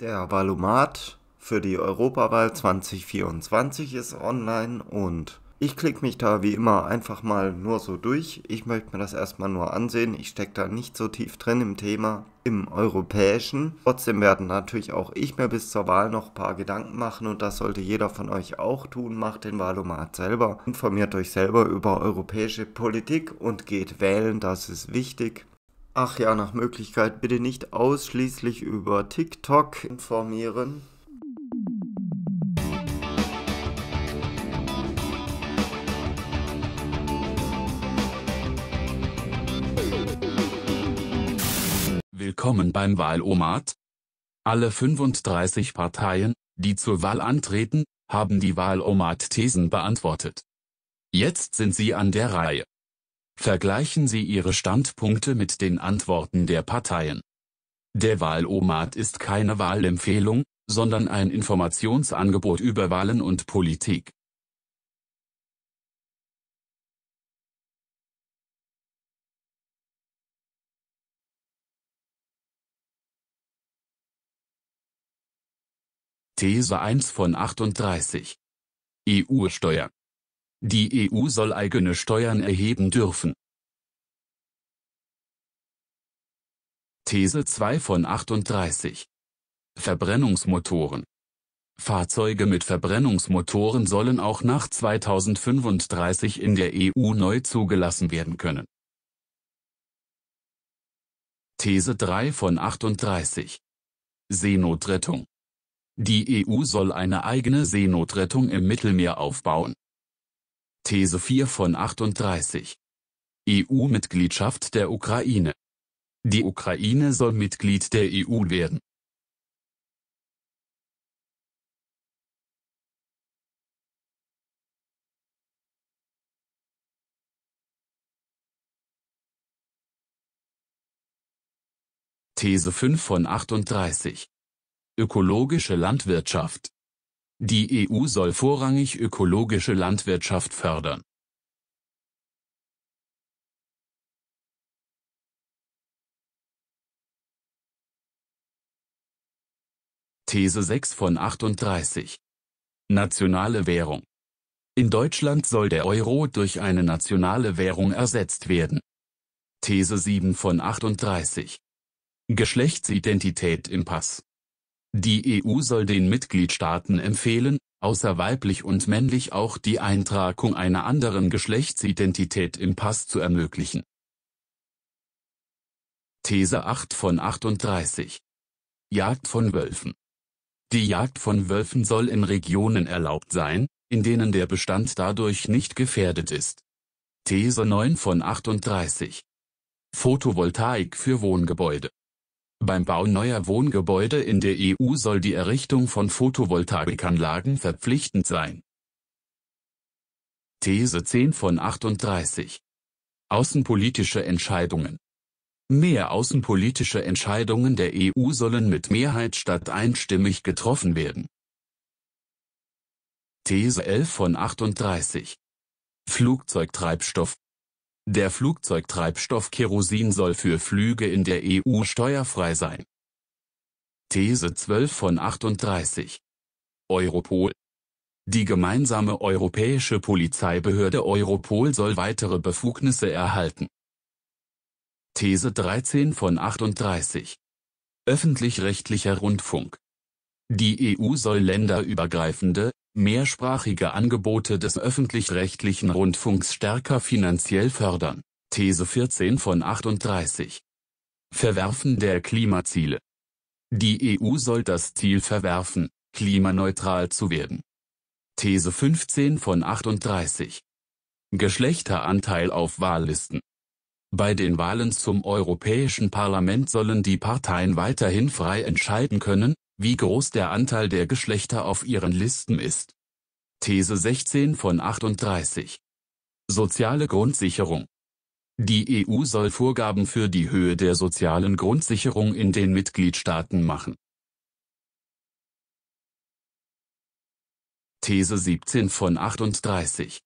Der Wahlomat für die Europawahl 2024 ist online und ich klicke mich da wie immer einfach mal nur so durch. Ich möchte mir das erstmal nur ansehen. Ich stecke da nicht so tief drin im Thema, im Europäischen. Trotzdem werden natürlich auch ich mir bis zur Wahl noch ein paar Gedanken machen und das sollte jeder von euch auch tun. Macht den Wahlomat selber, informiert euch selber über europäische Politik und geht wählen, das ist wichtig. Ach ja, nach Möglichkeit bitte nicht ausschließlich über TikTok informieren. Willkommen beim Wahlomat. Alle 35 Parteien, die zur Wahl antreten, haben die Wahlomat-Thesen beantwortet. Jetzt sind Sie an der Reihe. Vergleichen Sie Ihre Standpunkte mit den Antworten der Parteien. Der Wahlomat ist keine Wahlempfehlung, sondern ein Informationsangebot über Wahlen und Politik. These 1 von 38 EU-Steuer die EU soll eigene Steuern erheben dürfen. These 2 von 38 Verbrennungsmotoren Fahrzeuge mit Verbrennungsmotoren sollen auch nach 2035 in der EU neu zugelassen werden können. These 3 von 38 Seenotrettung Die EU soll eine eigene Seenotrettung im Mittelmeer aufbauen. These 4 von 38. EU-Mitgliedschaft der Ukraine. Die Ukraine soll Mitglied der EU werden. These 5 von 38. Ökologische Landwirtschaft. Die EU soll vorrangig ökologische Landwirtschaft fördern. These 6 von 38 Nationale Währung In Deutschland soll der Euro durch eine nationale Währung ersetzt werden. These 7 von 38 Geschlechtsidentität im Pass die EU soll den Mitgliedstaaten empfehlen, außer weiblich und männlich auch die Eintragung einer anderen Geschlechtsidentität im Pass zu ermöglichen. These 8 von 38 Jagd von Wölfen Die Jagd von Wölfen soll in Regionen erlaubt sein, in denen der Bestand dadurch nicht gefährdet ist. These 9 von 38 Photovoltaik für Wohngebäude beim Bau neuer Wohngebäude in der EU soll die Errichtung von Photovoltaikanlagen verpflichtend sein. These 10 von 38 Außenpolitische Entscheidungen Mehr außenpolitische Entscheidungen der EU sollen mit Mehrheit statt einstimmig getroffen werden. These 11 von 38 Flugzeugtreibstoff der Flugzeugtreibstoff Kerosin soll für Flüge in der EU steuerfrei sein. These 12 von 38 Europol Die gemeinsame europäische Polizeibehörde Europol soll weitere Befugnisse erhalten. These 13 von 38 Öffentlich-rechtlicher Rundfunk Die EU soll länderübergreifende, mehrsprachige Angebote des öffentlich-rechtlichen Rundfunks stärker finanziell fördern. These 14 von 38. Verwerfen der Klimaziele. Die EU soll das Ziel verwerfen, klimaneutral zu werden. These 15 von 38. Geschlechteranteil auf Wahllisten. Bei den Wahlen zum Europäischen Parlament sollen die Parteien weiterhin frei entscheiden können, wie groß der Anteil der Geschlechter auf ihren Listen ist. These 16 von 38. Soziale Grundsicherung. Die EU soll Vorgaben für die Höhe der sozialen Grundsicherung in den Mitgliedstaaten machen. These 17 von 38.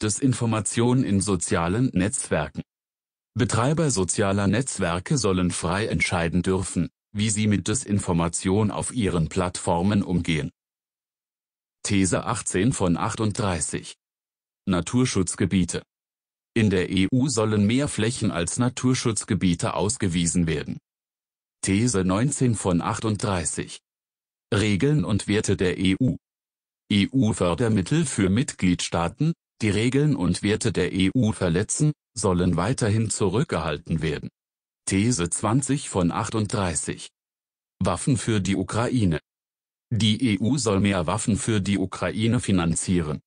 Desinformation in sozialen Netzwerken. Betreiber sozialer Netzwerke sollen frei entscheiden dürfen, wie sie mit Desinformation auf ihren Plattformen umgehen. These 18 von 38 Naturschutzgebiete In der EU sollen mehr Flächen als Naturschutzgebiete ausgewiesen werden. These 19 von 38 Regeln und Werte der EU EU-Fördermittel für Mitgliedstaaten, die Regeln und Werte der EU verletzen, sollen weiterhin zurückgehalten werden. These 20 von 38. Waffen für die Ukraine. Die EU soll mehr Waffen für die Ukraine finanzieren.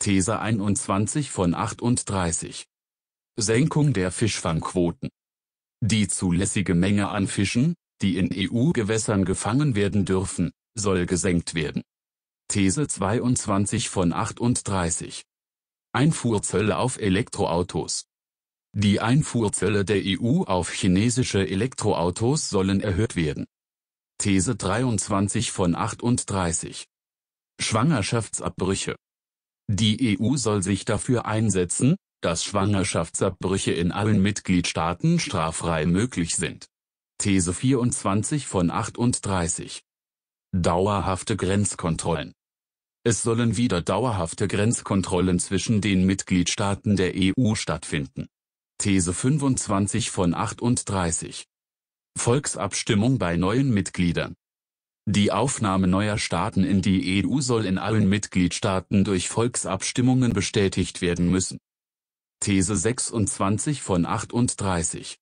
These 21 von 38. Senkung der Fischfangquoten. Die zulässige Menge an Fischen, die in EU-Gewässern gefangen werden dürfen, soll gesenkt werden. These 22 von 38. Einfuhrzölle auf Elektroautos. Die Einfuhrzölle der EU auf chinesische Elektroautos sollen erhöht werden. These 23 von 38. Schwangerschaftsabbrüche. Die EU soll sich dafür einsetzen, dass Schwangerschaftsabbrüche in allen Mitgliedstaaten straffrei möglich sind. These 24 von 38. Dauerhafte Grenzkontrollen. Es sollen wieder dauerhafte Grenzkontrollen zwischen den Mitgliedstaaten der EU stattfinden. These 25 von 38. Volksabstimmung bei neuen Mitgliedern. Die Aufnahme neuer Staaten in die EU soll in allen Mitgliedstaaten durch Volksabstimmungen bestätigt werden müssen. These 26 von 38.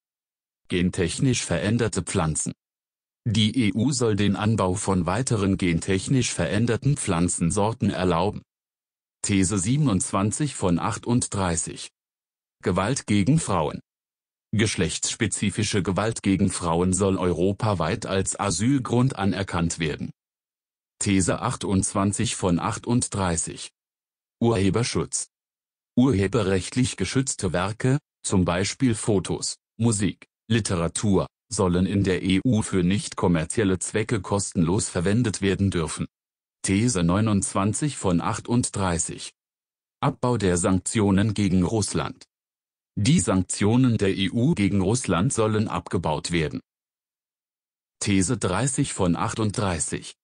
Gentechnisch veränderte Pflanzen. Die EU soll den Anbau von weiteren gentechnisch veränderten Pflanzensorten erlauben. These 27 von 38. Gewalt gegen Frauen Geschlechtsspezifische Gewalt gegen Frauen soll europaweit als Asylgrund anerkannt werden. These 28 von 38 Urheberschutz Urheberrechtlich geschützte Werke, zum Beispiel Fotos, Musik, Literatur, sollen in der EU für nicht kommerzielle Zwecke kostenlos verwendet werden dürfen. These 29 von 38 Abbau der Sanktionen gegen Russland die Sanktionen der EU gegen Russland sollen abgebaut werden. These 30 von 38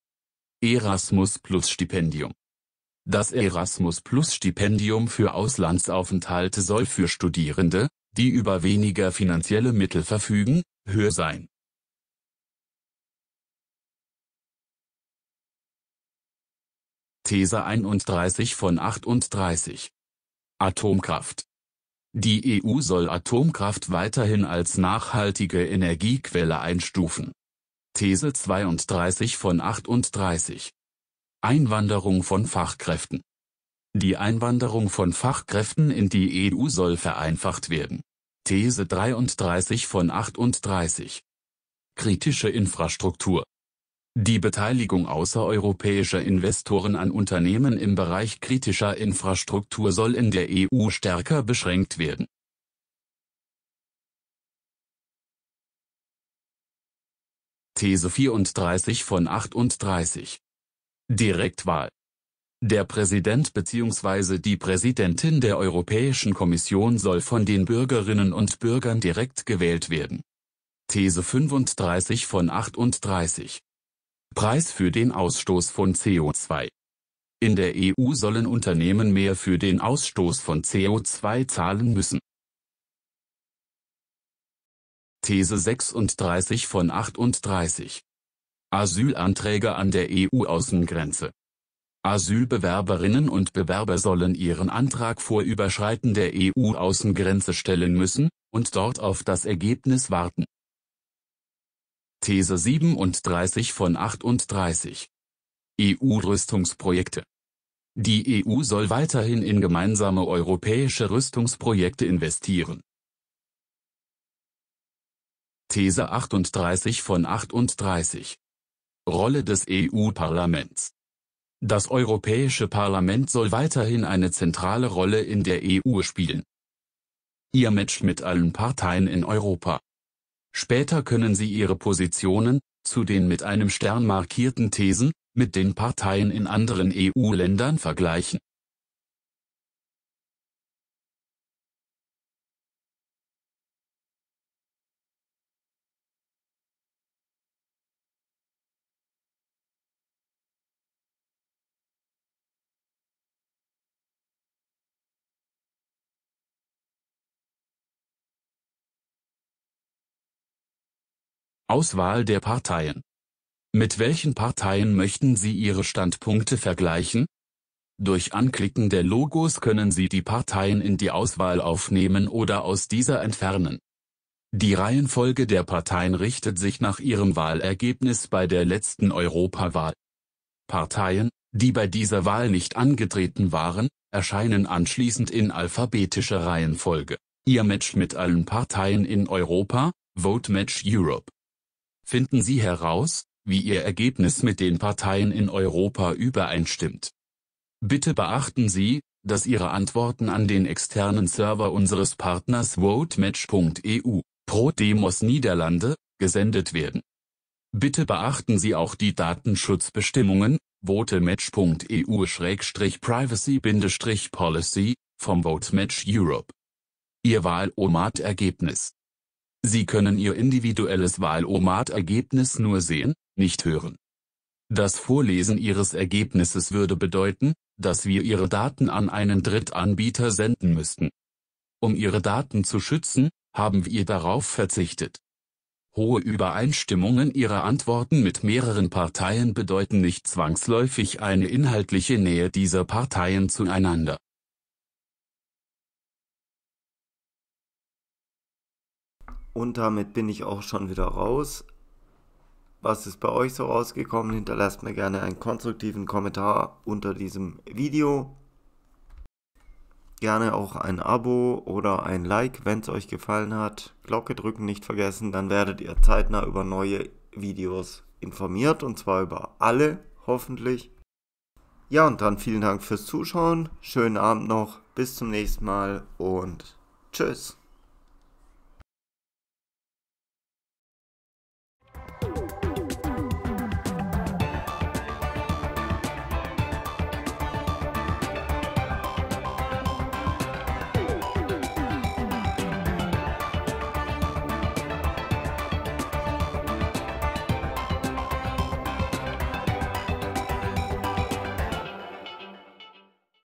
Erasmus Plus Stipendium Das Erasmus Plus Stipendium für Auslandsaufenthalte soll für Studierende, die über weniger finanzielle Mittel verfügen, höher sein. These 31 von 38 Atomkraft die EU soll Atomkraft weiterhin als nachhaltige Energiequelle einstufen. These 32 von 38 Einwanderung von Fachkräften Die Einwanderung von Fachkräften in die EU soll vereinfacht werden. These 33 von 38 Kritische Infrastruktur die Beteiligung außereuropäischer Investoren an Unternehmen im Bereich kritischer Infrastruktur soll in der EU stärker beschränkt werden. These 34 von 38 Direktwahl Der Präsident bzw. die Präsidentin der Europäischen Kommission soll von den Bürgerinnen und Bürgern direkt gewählt werden. These 35 von 38 Preis für den Ausstoß von CO2. In der EU sollen Unternehmen mehr für den Ausstoß von CO2 zahlen müssen. These 36 von 38 Asylanträge an der EU-Außengrenze Asylbewerberinnen und Bewerber sollen ihren Antrag vor Überschreiten der EU-Außengrenze stellen müssen und dort auf das Ergebnis warten. These 37 von 38. EU-Rüstungsprojekte. Die EU soll weiterhin in gemeinsame europäische Rüstungsprojekte investieren. These 38 von 38. Rolle des EU-Parlaments. Das Europäische Parlament soll weiterhin eine zentrale Rolle in der EU spielen. Ihr Match mit allen Parteien in Europa. Später können sie ihre Positionen zu den mit einem Stern markierten Thesen mit den Parteien in anderen EU-Ländern vergleichen Auswahl der Parteien. Mit welchen Parteien möchten Sie Ihre Standpunkte vergleichen? Durch Anklicken der Logos können Sie die Parteien in die Auswahl aufnehmen oder aus dieser entfernen. Die Reihenfolge der Parteien richtet sich nach ihrem Wahlergebnis bei der letzten Europawahl. Parteien, die bei dieser Wahl nicht angetreten waren, erscheinen anschließend in alphabetischer Reihenfolge. Ihr Match mit allen Parteien in Europa, Vote Match Europe finden Sie heraus, wie Ihr Ergebnis mit den Parteien in Europa übereinstimmt. Bitte beachten Sie, dass Ihre Antworten an den externen Server unseres Partners votematch.eu, ProDemos Niederlande, gesendet werden. Bitte beachten Sie auch die Datenschutzbestimmungen, votematch.eu-privacy-policy vom VoteMatch Europe. Ihr wahl omat ergebnis Sie können Ihr individuelles Wahlomat-Ergebnis nur sehen, nicht hören. Das Vorlesen Ihres Ergebnisses würde bedeuten, dass wir Ihre Daten an einen Drittanbieter senden müssten. Um Ihre Daten zu schützen, haben wir darauf verzichtet. Hohe Übereinstimmungen Ihrer Antworten mit mehreren Parteien bedeuten nicht zwangsläufig eine inhaltliche Nähe dieser Parteien zueinander. Und damit bin ich auch schon wieder raus. Was ist bei euch so rausgekommen? Hinterlasst mir gerne einen konstruktiven Kommentar unter diesem Video. Gerne auch ein Abo oder ein Like, wenn es euch gefallen hat. Glocke drücken nicht vergessen, dann werdet ihr zeitnah über neue Videos informiert und zwar über alle hoffentlich. Ja, und dann vielen Dank fürs Zuschauen. Schönen Abend noch. Bis zum nächsten Mal und tschüss.